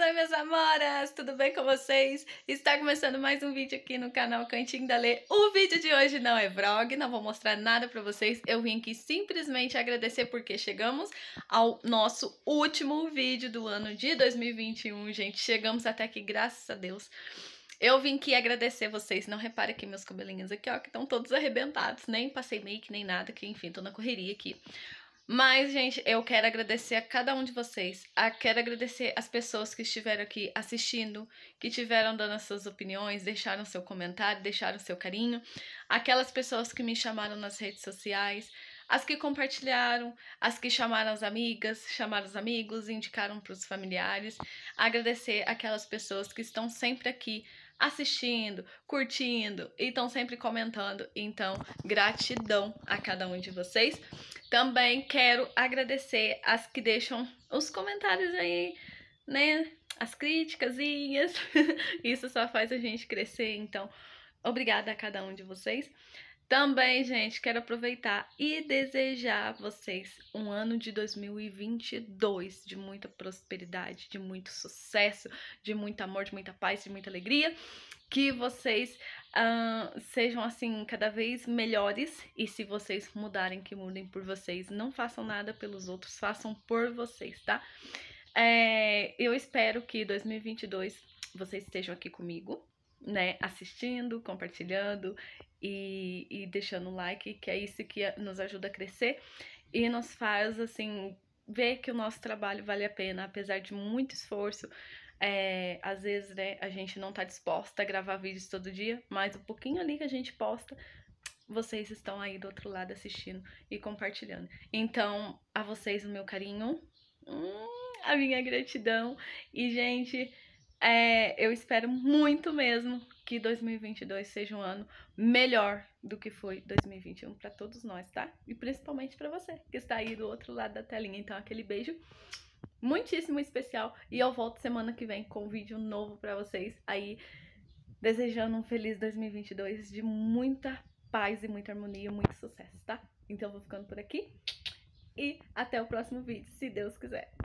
oi minhas amoras, tudo bem com vocês? Está começando mais um vídeo aqui no canal Cantinho da Lê. O vídeo de hoje não é vlog, não vou mostrar nada pra vocês, eu vim aqui simplesmente agradecer porque chegamos ao nosso último vídeo do ano de 2021, gente. Chegamos até aqui, graças a Deus. Eu vim aqui agradecer vocês, não repare que meus cabelinhos aqui, ó, que estão todos arrebentados, nem passei make, nem nada, que enfim, tô na correria aqui. Mas, gente, eu quero agradecer a cada um de vocês. Eu quero agradecer as pessoas que estiveram aqui assistindo, que tiveram dando as suas opiniões, deixaram seu comentário, deixaram seu carinho. Aquelas pessoas que me chamaram nas redes sociais, as que compartilharam, as que chamaram as amigas, chamaram os amigos, indicaram para os familiares. Agradecer aquelas pessoas que estão sempre aqui assistindo, curtindo e estão sempre comentando. Então, gratidão a cada um de vocês. Também quero agradecer as que deixam os comentários aí, né? As críticas. Isso só faz a gente crescer. Então, obrigada a cada um de vocês. Também, gente, quero aproveitar e desejar a vocês um ano de 2022 de muita prosperidade, de muito sucesso, de muito amor, de muita paz, de muita alegria. Que vocês uh, sejam, assim, cada vez melhores e se vocês mudarem, que mudem por vocês. Não façam nada pelos outros, façam por vocês, tá? É, eu espero que 2022 vocês estejam aqui comigo né, assistindo, compartilhando e, e deixando um like, que é isso que nos ajuda a crescer e nos faz, assim, ver que o nosso trabalho vale a pena, apesar de muito esforço. É, às vezes, né, a gente não tá disposta a gravar vídeos todo dia, mas o um pouquinho ali que a gente posta, vocês estão aí do outro lado assistindo e compartilhando. Então, a vocês o meu carinho, hum, a minha gratidão e, gente, é, eu espero muito mesmo que 2022 seja um ano melhor do que foi 2021 para todos nós, tá? E principalmente para você que está aí do outro lado da telinha. Então, aquele beijo muitíssimo especial e eu volto semana que vem com um vídeo novo para vocês aí desejando um feliz 2022 de muita paz e muita harmonia, muito sucesso, tá? Então, eu vou ficando por aqui e até o próximo vídeo, se Deus quiser.